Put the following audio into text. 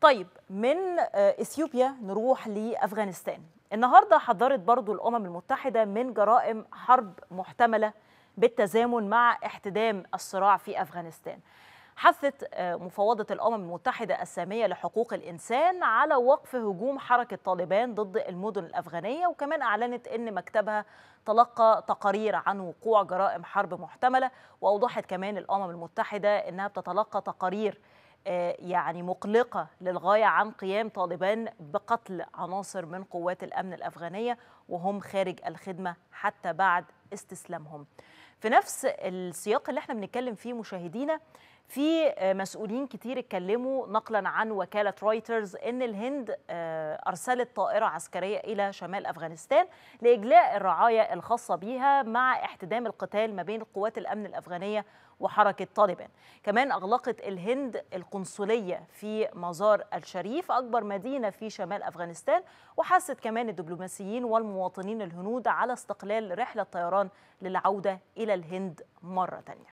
طيب من آه، اثيوبيا نروح لافغانستان النهارده حذرت برضو الامم المتحده من جرائم حرب محتمله بالتزامن مع احتدام الصراع في افغانستان حثت آه، مفوضة الأمم المتحدة السامية لحقوق الإنسان على وقف هجوم حركة طالبان ضد المدن الأفغانية وكمان أعلنت أن مكتبها تلقى تقارير عن وقوع جرائم حرب محتملة وأوضحت كمان الأمم المتحدة أنها بتتلقى تقارير آه، يعني مقلقة للغاية عن قيام طالبان بقتل عناصر من قوات الأمن الأفغانية وهم خارج الخدمة حتى بعد استسلامهم في نفس السياق اللي احنا بنتكلم فيه مشاهدينا في مسؤولين كتير اتكلموا نقلا عن وكالة رويترز ان الهند آه، ارسلت طائرة عسكرية الى شمال افغانستان لاجلاء الرعاية الخاصة بيها مع احتدام القتال ما بين قوات الامن الافغانية وحركة طالبان كمان اغلقت الهند القنصلية في مزار الشريف اكبر مدينة في شمال افغانستان وحست كمان الدبلوماسيين والمواطنين الهنود على استقلال رحلة طيران طهران للعودة إلى الهند مرة ثانية